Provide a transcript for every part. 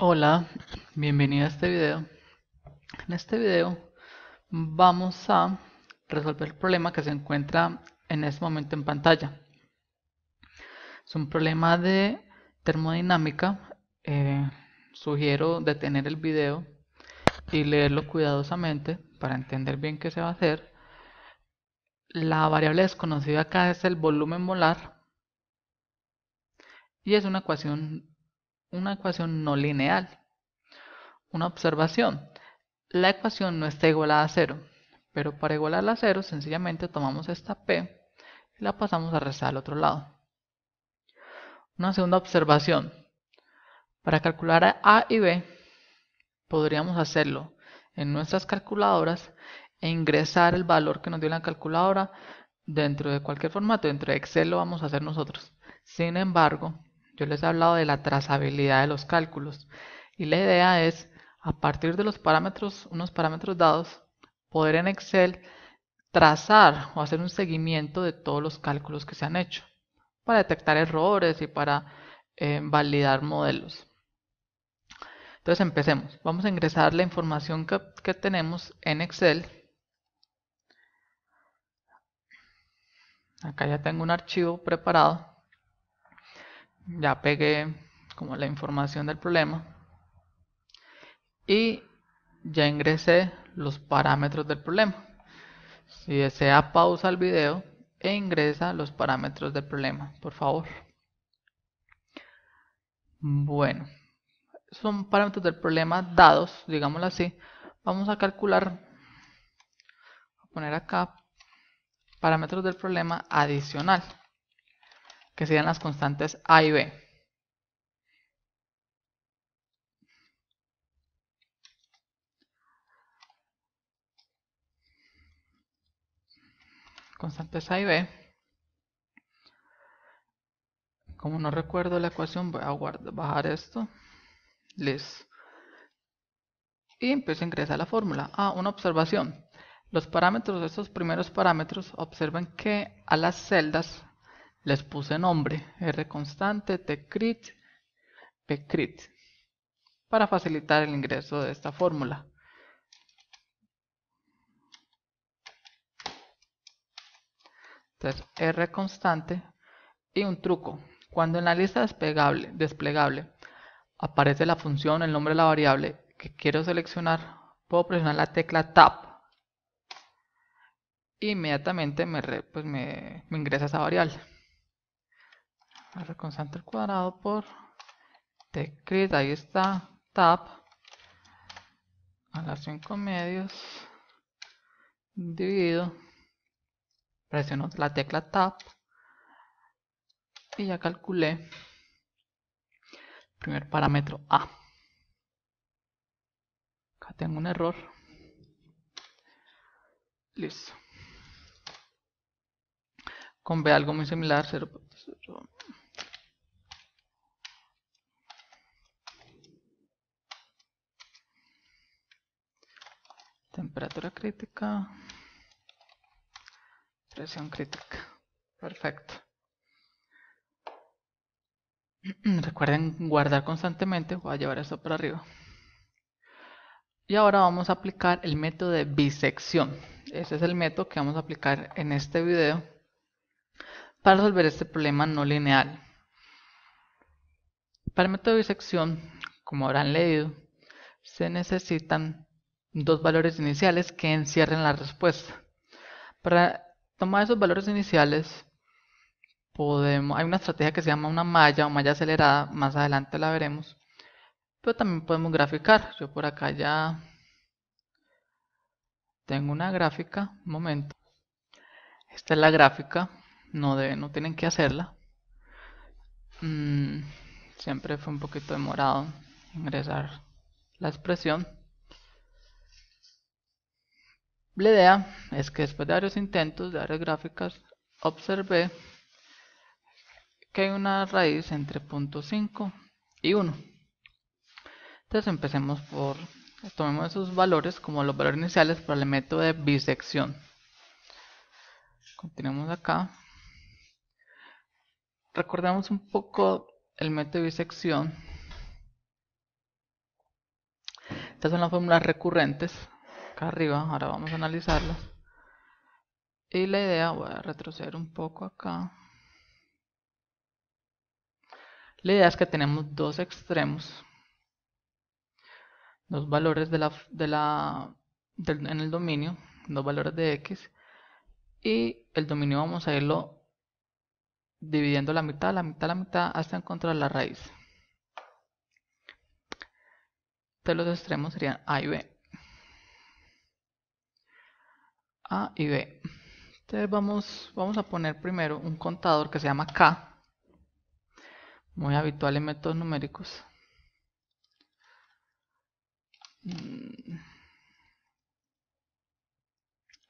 Hola, bienvenido a este video. En este video vamos a resolver el problema que se encuentra en este momento en pantalla. Es un problema de termodinámica. Eh, sugiero detener el video y leerlo cuidadosamente para entender bien qué se va a hacer. La variable desconocida acá es el volumen molar y es una ecuación una ecuación no lineal. Una observación. La ecuación no está igualada a cero, pero para igualarla a cero sencillamente tomamos esta p y la pasamos a restar al otro lado. Una segunda observación. Para calcular a y B podríamos hacerlo en nuestras calculadoras e ingresar el valor que nos dio la calculadora dentro de cualquier formato, dentro de Excel lo vamos a hacer nosotros. Sin embargo, yo les he hablado de la trazabilidad de los cálculos y la idea es, a partir de los parámetros, unos parámetros dados, poder en Excel trazar o hacer un seguimiento de todos los cálculos que se han hecho para detectar errores y para eh, validar modelos. Entonces empecemos. Vamos a ingresar la información que tenemos en Excel. Acá ya tengo un archivo preparado ya pegué como la información del problema y ya ingresé los parámetros del problema. Si desea pausa el video e ingresa los parámetros del problema, por favor. Bueno, son parámetros del problema dados, digámoslo así. Vamos a calcular, a poner acá, parámetros del problema adicional que sean las constantes A y B. Constantes A y B. Como no recuerdo la ecuación, voy a bajar esto. Listo. Y empiezo a ingresar la fórmula. Ah, una observación. Los parámetros, estos primeros parámetros, observen que a las celdas les puse nombre, R constante, tcrit, pcrit, para facilitar el ingreso de esta fórmula. Entonces, R constante y un truco. Cuando en la lista desplegable, aparece la función, el nombre de la variable que quiero seleccionar, puedo presionar la tecla Tab. E inmediatamente me, pues me, me ingresa esa variable. R constante al cuadrado por teclit, ahí está, tap a las 5 medios, dividido, presiono la tecla tap y ya calculé el primer parámetro A. Acá tengo un error. Listo. Con B algo muy similar, 0.0. temperatura crítica, presión crítica. Perfecto. Recuerden guardar constantemente, voy a llevar esto para arriba. Y ahora vamos a aplicar el método de bisección. Ese es el método que vamos a aplicar en este video para resolver este problema no lineal. Para el método de bisección, como habrán leído, se necesitan dos valores iniciales que encierren la respuesta. Para tomar esos valores iniciales, podemos, hay una estrategia que se llama una malla o malla acelerada, más adelante la veremos, pero también podemos graficar. Yo por acá ya tengo una gráfica, un momento. Esta es la gráfica, no, deben, no tienen que hacerla. Mm, siempre fue un poquito demorado ingresar la expresión. La idea es que después de varios intentos de varias gráficas, observé que hay una raíz entre 0.5 y 1. Entonces empecemos por, tomemos esos valores como los valores iniciales para el método de bisección. Continuamos acá. Recordemos un poco el método de bisección. Estas son las fórmulas recurrentes arriba, ahora vamos a analizarlas. Y la idea, voy a retroceder un poco acá. La idea es que tenemos dos extremos, dos valores de la, de la, en el dominio, dos valores de x, y el dominio vamos a irlo dividiendo la mitad, la mitad, la mitad, hasta encontrar la raíz. De los extremos serían A y B. A y B. Entonces vamos, vamos a poner primero un contador que se llama K, muy habitual en métodos numéricos. Mm.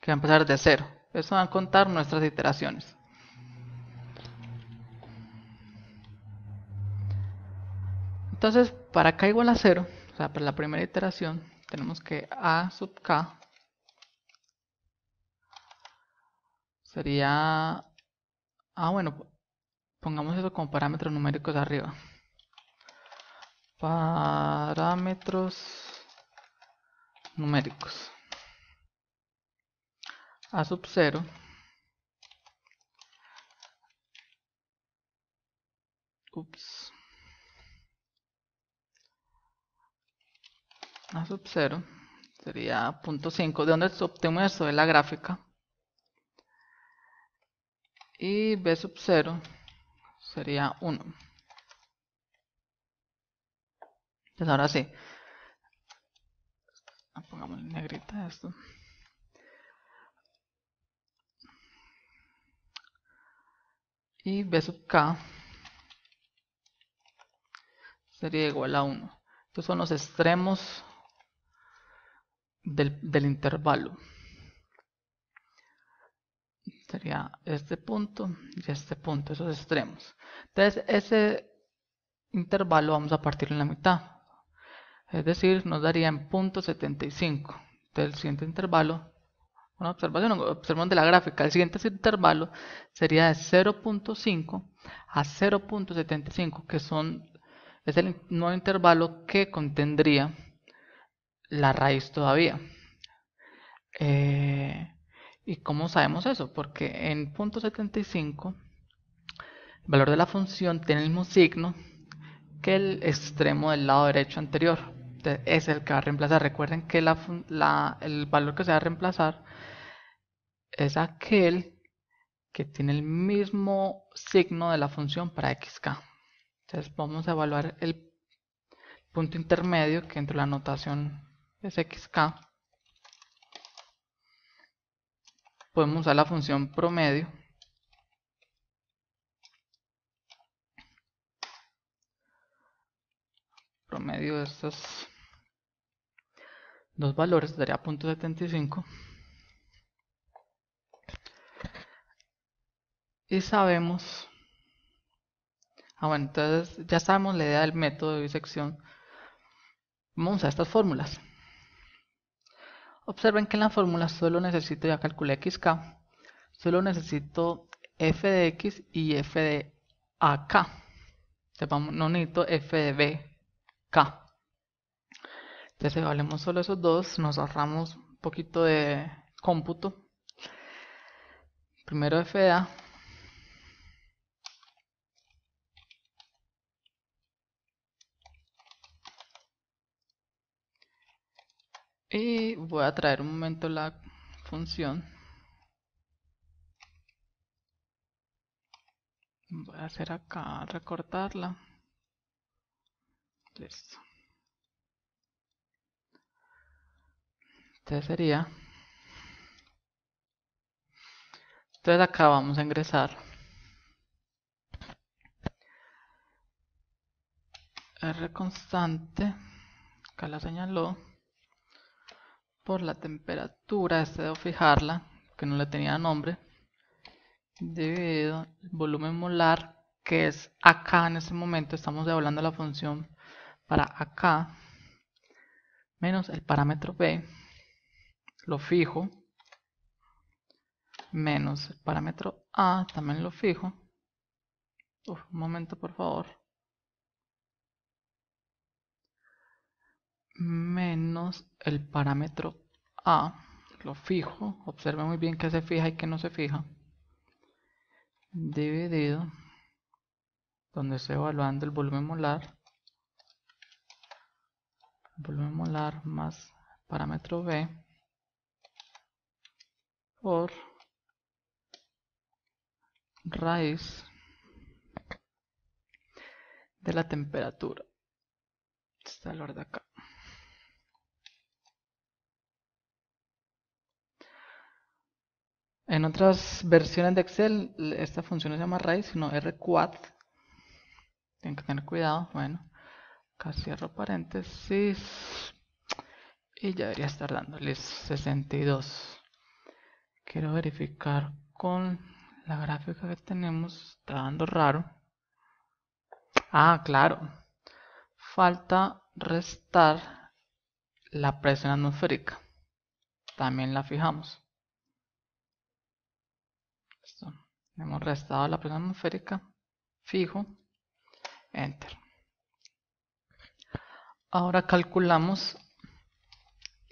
Que va a empezar de cero. Eso va a contar nuestras iteraciones. Entonces, para k igual a cero, o sea, para la primera iteración, tenemos que a sub k Sería... Ah, bueno, pongamos eso como parámetros numéricos arriba. Parámetros numéricos. A sub 0. Ups. A sub 0 sería punto 5. ¿De dónde obtengo eso? De la gráfica y b sub 0 sería 1. Entonces pues ahora sí, ah, pongamos en negrita esto. Y b sub k sería igual a 1. Estos son los extremos del, del intervalo. Sería este punto y este punto, esos extremos. Entonces, ese intervalo vamos a partir en la mitad. Es decir, nos daría en punto 75. Entonces, el siguiente intervalo, una observación, observamos de la gráfica, el siguiente intervalo sería de 0.5 a 0.75, que son, es el nuevo intervalo que contendría la raíz todavía. Eh, ¿Y cómo sabemos eso? Porque en punto 75 el valor de la función tiene el mismo signo que el extremo del lado derecho anterior. Entonces, es el que va a reemplazar. Recuerden que el valor que se va a reemplazar es aquel que tiene el mismo signo de la función para xk. Entonces vamos a evaluar el punto intermedio que entre la notación es xk podemos usar la función promedio promedio de estos dos valores daría .75 y sabemos ah bueno entonces ya sabemos la idea del método de bisección vamos a estas fórmulas Observen que en la fórmula solo necesito, ya calculé xk, solo necesito f de x y f de ak. No necesito f de b, k. Entonces valemos solo esos dos, nos ahorramos un poquito de cómputo. Primero f de a voy a traer un momento la función voy a hacer acá recortarla listo entonces sería entonces acá vamos a ingresar R constante acá la señaló por la temperatura, este debo fijarla, que no le tenía nombre, dividido el volumen molar, que es acá en ese momento, estamos hablando la función para acá, menos el parámetro B, lo fijo, menos el parámetro A, también lo fijo, un momento por favor, menos el parámetro a, lo fijo, observe muy bien que se fija y que no se fija, dividido, donde estoy evaluando el volumen molar, volumen molar más parámetro b, por raíz de la temperatura. Este el de acá. En otras versiones de Excel, esta función no se llama raíz, sino rquad. Tienen que tener cuidado. Bueno, acá cierro paréntesis. Y ya debería estar dándoles 62. Quiero verificar con la gráfica que tenemos. Está dando raro. Ah, claro. Falta restar la presión atmosférica. También la fijamos. hemos restado la presión atmosférica, fijo, enter. Ahora calculamos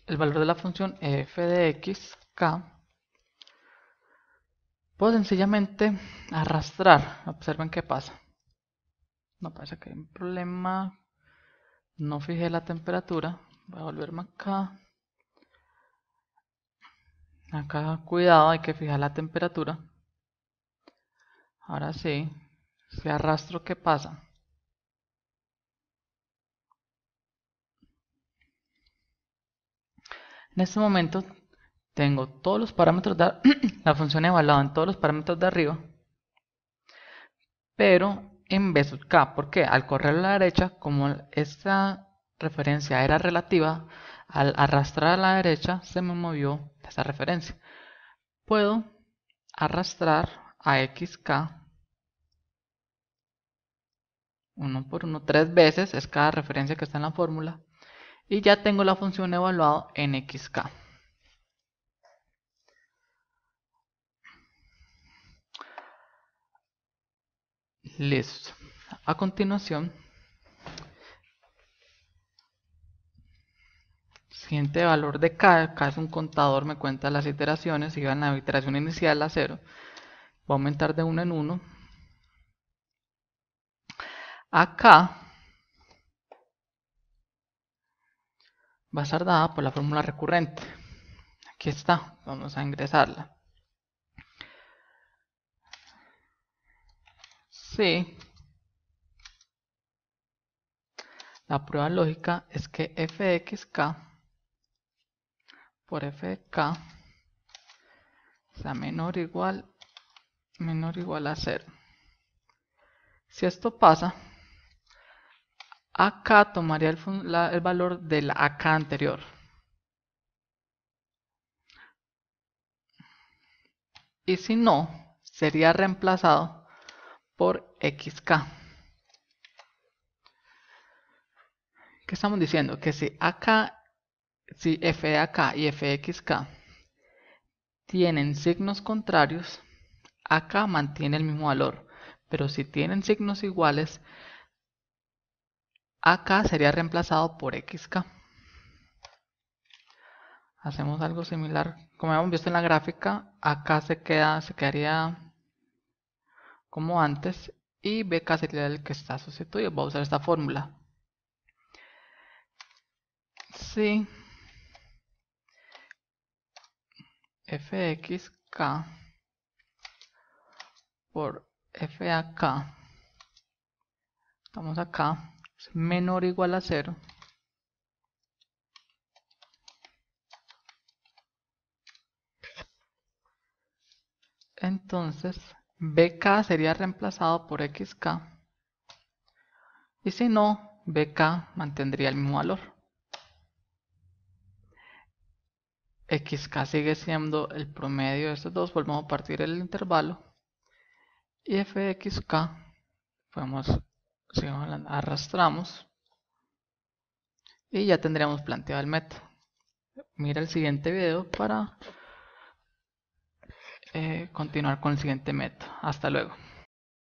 el valor de la función f de x, k, puedo sencillamente arrastrar, observen qué pasa. No pasa que hay un problema, no fijé la temperatura, voy a volverme acá. Acá, cuidado, hay que fijar la temperatura. Ahora sí, si arrastro, ¿qué pasa? En este momento tengo todos los parámetros de la función evaluada en todos los parámetros de arriba, pero en B k, porque al correr a la derecha, como esta referencia era relativa, al arrastrar a la derecha se me movió esta referencia. Puedo arrastrar a xk 1 por 1 tres veces, es cada referencia que está en la fórmula, y ya tengo la función evaluado en XK. Listo. A continuación, siguiente valor de K, K es un contador, me cuenta las iteraciones, y en la iteración inicial a 0, Va a aumentar de uno en uno. Acá va a ser dada por la fórmula recurrente. Aquí está, vamos a ingresarla. Si. La prueba lógica es que fxk por fk sea menor o igual menor o igual a 0. Si esto pasa, acá tomaría el, valor de la del acá anterior. Y si no, sería reemplazado por xk. ¿Qué estamos diciendo? Que si acá, si f acá y xk tienen signos contrarios, acá mantiene el mismo valor, pero si tienen signos iguales, acá sería reemplazado por xk. Hacemos algo similar, como hemos visto en la gráfica, acá se, queda, se quedaría como antes y bk sería el que está sustituido, voy a usar esta fórmula. Si fxk por f k, estamos acá es menor o igual a 0 entonces bk sería reemplazado por xk y si no bk mantendría el mismo valor xk sigue siendo el promedio de estos dos volvemos a partir del intervalo y fxk, podemos, arrastramos y ya tendríamos planteado el método. Mira el siguiente video para eh, continuar con el siguiente método. Hasta luego.